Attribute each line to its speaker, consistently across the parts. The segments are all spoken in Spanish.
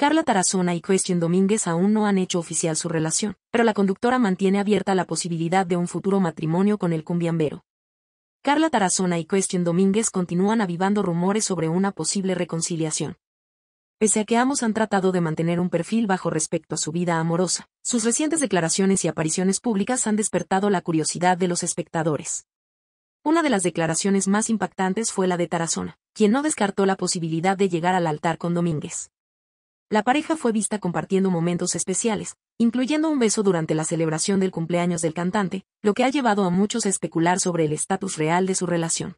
Speaker 1: Carla Tarazona y Christian Domínguez aún no han hecho oficial su relación, pero la conductora mantiene abierta la posibilidad de un futuro matrimonio con el cumbiambero. Carla Tarazona y Christian Domínguez continúan avivando rumores sobre una posible reconciliación. Pese a que ambos han tratado de mantener un perfil bajo respecto a su vida amorosa, sus recientes declaraciones y apariciones públicas han despertado la curiosidad de los espectadores. Una de las declaraciones más impactantes fue la de Tarazona, quien no descartó la posibilidad de llegar al altar con Domínguez. La pareja fue vista compartiendo momentos especiales, incluyendo un beso durante la celebración del cumpleaños del cantante, lo que ha llevado a muchos a especular sobre el estatus real de su relación.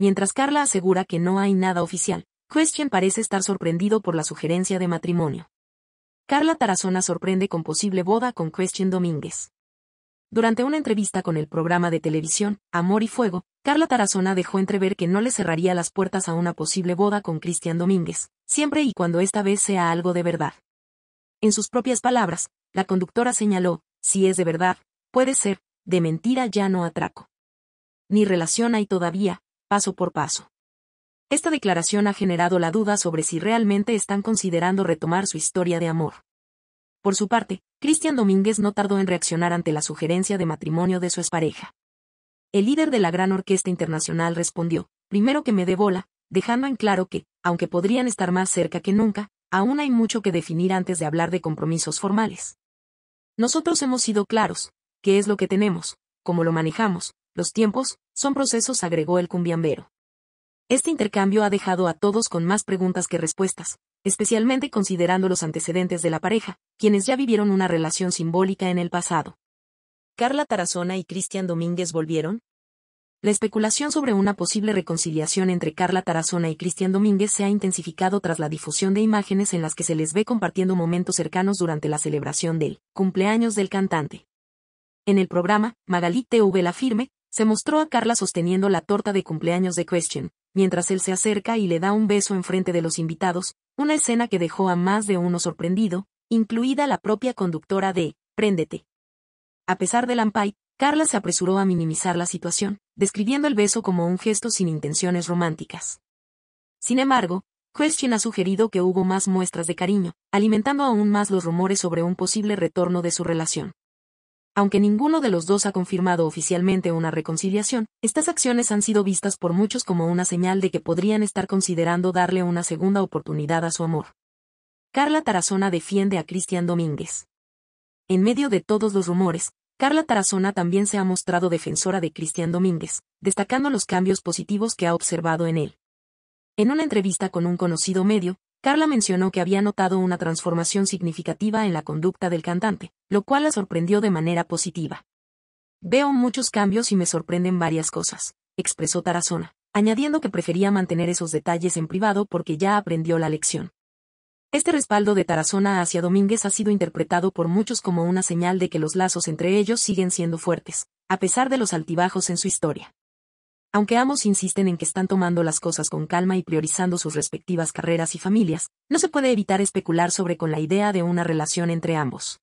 Speaker 1: Mientras Carla asegura que no hay nada oficial, Christian parece estar sorprendido por la sugerencia de matrimonio. Carla Tarazona sorprende con posible boda con Christian Domínguez. Durante una entrevista con el programa de televisión, Amor y Fuego, Carla Tarazona dejó entrever que no le cerraría las puertas a una posible boda con Cristian Domínguez, siempre y cuando esta vez sea algo de verdad. En sus propias palabras, la conductora señaló, si es de verdad, puede ser, de mentira ya no atraco. Ni relación hay todavía, paso por paso. Esta declaración ha generado la duda sobre si realmente están considerando retomar su historia de amor. Por su parte, Cristian Domínguez no tardó en reaccionar ante la sugerencia de matrimonio de su expareja. El líder de la Gran Orquesta Internacional respondió, primero que me dé bola, dejando en claro que, aunque podrían estar más cerca que nunca, aún hay mucho que definir antes de hablar de compromisos formales. Nosotros hemos sido claros, qué es lo que tenemos, cómo lo manejamos, los tiempos, son procesos, agregó el cumbiambero. Este intercambio ha dejado a todos con más preguntas que respuestas, especialmente considerando los antecedentes de la pareja, quienes ya vivieron una relación simbólica en el pasado. ¿Carla Tarazona y Cristian Domínguez volvieron? La especulación sobre una posible reconciliación entre Carla Tarazona y Cristian Domínguez se ha intensificado tras la difusión de imágenes en las que se les ve compartiendo momentos cercanos durante la celebración del cumpleaños del cantante. En el programa, Magalí TV La Firme, se mostró a Carla sosteniendo la torta de cumpleaños de Question, mientras él se acerca y le da un beso enfrente de los invitados, una escena que dejó a más de uno sorprendido, incluida la propia conductora de Préndete. A pesar del ampay, Carla se apresuró a minimizar la situación, describiendo el beso como un gesto sin intenciones románticas. Sin embargo, Question ha sugerido que hubo más muestras de cariño, alimentando aún más los rumores sobre un posible retorno de su relación. Aunque ninguno de los dos ha confirmado oficialmente una reconciliación, estas acciones han sido vistas por muchos como una señal de que podrían estar considerando darle una segunda oportunidad a su amor. Carla Tarazona defiende a Cristian Domínguez. En medio de todos los rumores, Carla Tarazona también se ha mostrado defensora de Cristian Domínguez, destacando los cambios positivos que ha observado en él. En una entrevista con un conocido medio, Carla mencionó que había notado una transformación significativa en la conducta del cantante, lo cual la sorprendió de manera positiva. Veo muchos cambios y me sorprenden varias cosas, expresó Tarazona, añadiendo que prefería mantener esos detalles en privado porque ya aprendió la lección. Este respaldo de Tarazona hacia Domínguez ha sido interpretado por muchos como una señal de que los lazos entre ellos siguen siendo fuertes, a pesar de los altibajos en su historia. Aunque ambos insisten en que están tomando las cosas con calma y priorizando sus respectivas carreras y familias, no se puede evitar especular sobre con la idea de una relación entre ambos.